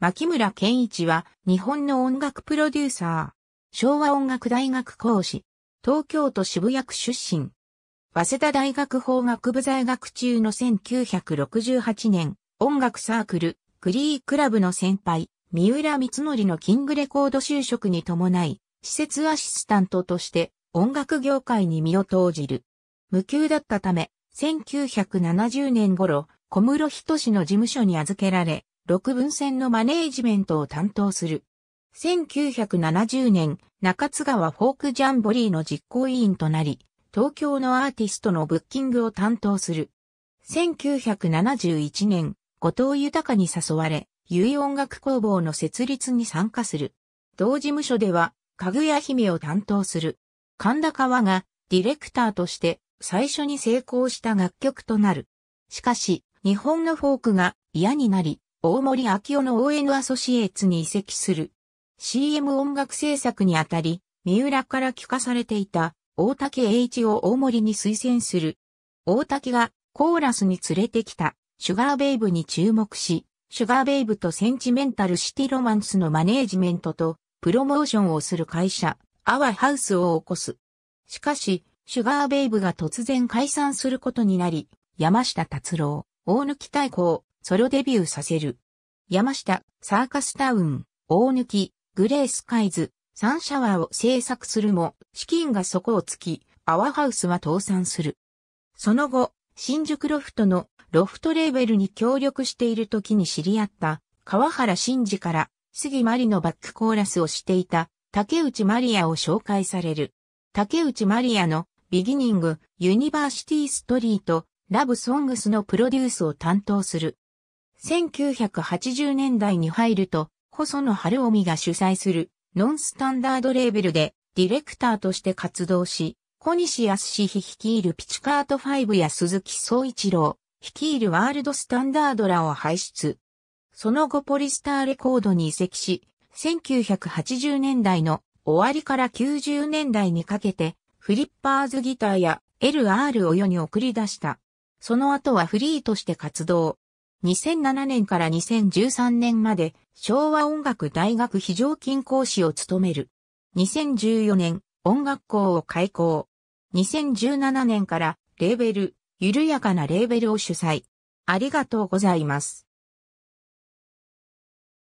牧村健一は日本の音楽プロデューサー、昭和音楽大学講師、東京都渋谷区出身、早稲田大学法学部在学中の1968年、音楽サークル、クリークラブの先輩、三浦光則のキングレコード就職に伴い、施設アシスタントとして音楽業界に身を投じる。無給だったため、1970年頃、小室仁の事務所に預けられ、六分線のマネージメントを担当する。1970年、中津川フォークジャンボリーの実行委員となり、東京のアーティストのブッキングを担当する。1971年、後藤豊に誘われ、優位音楽工房の設立に参加する。同事務所では、かぐや姫を担当する。神田川がディレクターとして最初に成功した楽曲となる。しかし、日本のフォークが嫌になり、大森明夫の ON アソシエーツに移籍する。CM 音楽制作にあたり、三浦から許可されていた大竹栄一を大森に推薦する。大竹がコーラスに連れてきたシュガーベイブに注目し、シュガーベイブとセンチメンタルシティロマンスのマネージメントとプロモーションをする会社、アワハウスを起こす。しかし、シュガーベイブが突然解散することになり、山下達郎、大貫太閤、ソロデビューさせる。山下、サーカスタウン、大貫、グレースカイズ、サンシャワーを制作するも、資金が底をつき、アワハウスは倒産する。その後、新宿ロフトのロフトレーベルに協力している時に知り合った川原真二から杉マリのバックコーラスをしていた竹内マリアを紹介される。竹内マリアのビギニング、ユニバーシティストリート、ラブソングスのプロデュースを担当する。1980年代に入ると、細野晴臣が主催するノンスタンダードレーベルでディレクターとして活動し、小西康史率いるピチカート5や鈴木総一郎、率いるワールドスタンダードらを輩出。その後ポリスターレコードに移籍し、1980年代の終わりから90年代にかけて、フリッパーズギターや LR を世に送り出した。その後はフリーとして活動。2007年から2013年まで昭和音楽大学非常勤講師を務める。2014年、音楽校を開校。2017年からレーベル、緩やかなレーベルを主催。ありがとうございます。